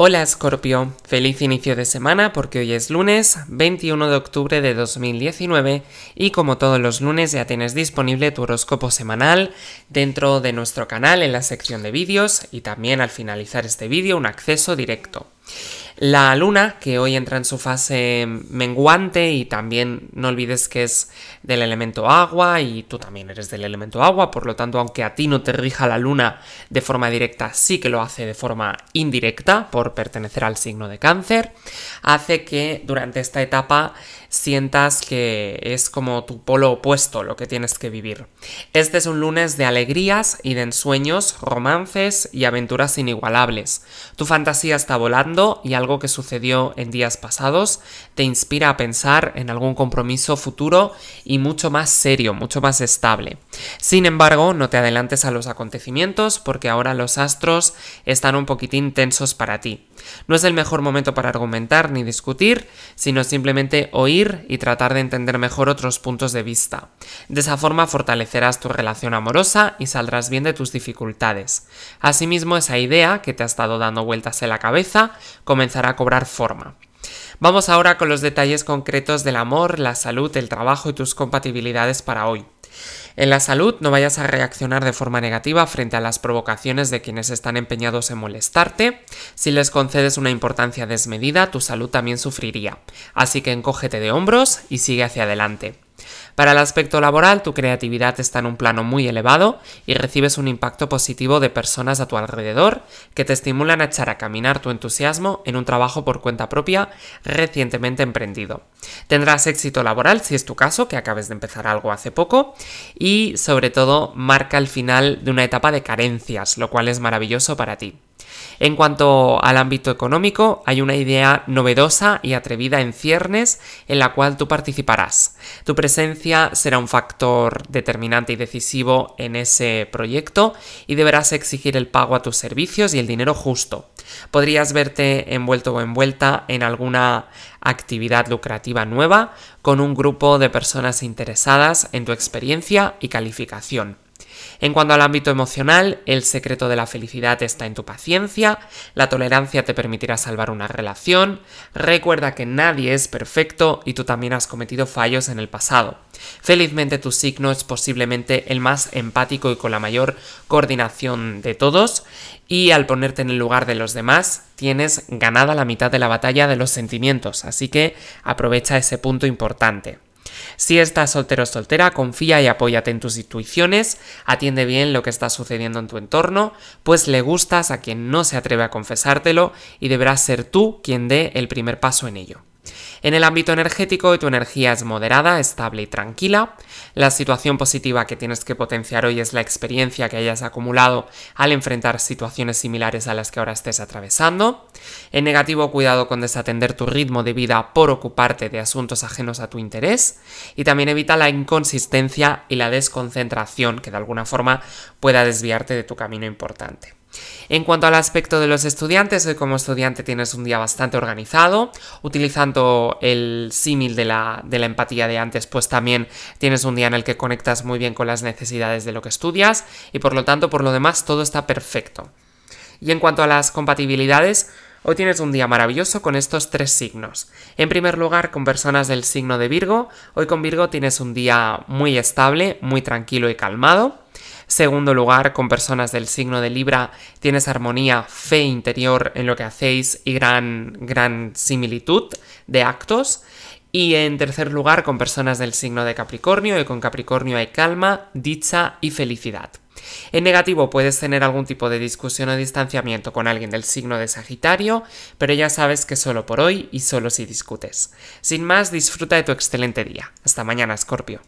Hola Scorpio, feliz inicio de semana porque hoy es lunes 21 de octubre de 2019 y como todos los lunes ya tienes disponible tu horóscopo semanal dentro de nuestro canal en la sección de vídeos y también al finalizar este vídeo un acceso directo. La luna, que hoy entra en su fase menguante y también no olvides que es del elemento agua y tú también eres del elemento agua, por lo tanto, aunque a ti no te rija la luna de forma directa, sí que lo hace de forma indirecta por pertenecer al signo de cáncer, hace que durante esta etapa sientas que es como tu polo opuesto lo que tienes que vivir. Este es un lunes de alegrías y de ensueños, romances y aventuras inigualables. Tu fantasía está volando y que sucedió en días pasados, te inspira a pensar en algún compromiso futuro y mucho más serio, mucho más estable. Sin embargo, no te adelantes a los acontecimientos porque ahora los astros están un poquitín tensos para ti. No es el mejor momento para argumentar ni discutir, sino simplemente oír y tratar de entender mejor otros puntos de vista. De esa forma fortalecerás tu relación amorosa y saldrás bien de tus dificultades. Asimismo, esa idea que te ha estado dando vueltas en la cabeza comenzará a cobrar forma. Vamos ahora con los detalles concretos del amor, la salud, el trabajo y tus compatibilidades para hoy. En la salud no vayas a reaccionar de forma negativa frente a las provocaciones de quienes están empeñados en molestarte. Si les concedes una importancia desmedida, tu salud también sufriría. Así que encógete de hombros y sigue hacia adelante. Para el aspecto laboral, tu creatividad está en un plano muy elevado y recibes un impacto positivo de personas a tu alrededor que te estimulan a echar a caminar tu entusiasmo en un trabajo por cuenta propia recientemente emprendido. Tendrás éxito laboral si es tu caso, que acabes de empezar algo hace poco, y sobre todo marca el final de una etapa de carencias, lo cual es maravilloso para ti. En cuanto al ámbito económico, hay una idea novedosa y atrevida en ciernes en la cual tú participarás. Tu presencia será un factor determinante y decisivo en ese proyecto y deberás exigir el pago a tus servicios y el dinero justo. Podrías verte envuelto o envuelta en alguna actividad lucrativa nueva con un grupo de personas interesadas en tu experiencia y calificación. En cuanto al ámbito emocional, el secreto de la felicidad está en tu paciencia, la tolerancia te permitirá salvar una relación, recuerda que nadie es perfecto y tú también has cometido fallos en el pasado. Felizmente tu signo es posiblemente el más empático y con la mayor coordinación de todos y al ponerte en el lugar de los demás tienes ganada la mitad de la batalla de los sentimientos, así que aprovecha ese punto importante. Si estás soltero o soltera, confía y apóyate en tus intuiciones, atiende bien lo que está sucediendo en tu entorno, pues le gustas a quien no se atreve a confesártelo y deberás ser tú quien dé el primer paso en ello. En el ámbito energético, tu energía es moderada, estable y tranquila. La situación positiva que tienes que potenciar hoy es la experiencia que hayas acumulado al enfrentar situaciones similares a las que ahora estés atravesando. En negativo, cuidado con desatender tu ritmo de vida por ocuparte de asuntos ajenos a tu interés. Y también evita la inconsistencia y la desconcentración que de alguna forma pueda desviarte de tu camino importante. En cuanto al aspecto de los estudiantes, hoy como estudiante tienes un día bastante organizado, utilizando el símil de la, de la empatía de antes, pues también tienes un día en el que conectas muy bien con las necesidades de lo que estudias y por lo tanto, por lo demás, todo está perfecto. Y en cuanto a las compatibilidades, Hoy tienes un día maravilloso con estos tres signos. En primer lugar, con personas del signo de Virgo. Hoy con Virgo tienes un día muy estable, muy tranquilo y calmado. Segundo lugar, con personas del signo de Libra tienes armonía, fe interior en lo que hacéis y gran, gran similitud de actos. Y en tercer lugar, con personas del signo de Capricornio, y con Capricornio hay calma, dicha y felicidad. En negativo puedes tener algún tipo de discusión o distanciamiento con alguien del signo de Sagitario, pero ya sabes que solo por hoy y solo si discutes. Sin más, disfruta de tu excelente día. Hasta mañana, Scorpio.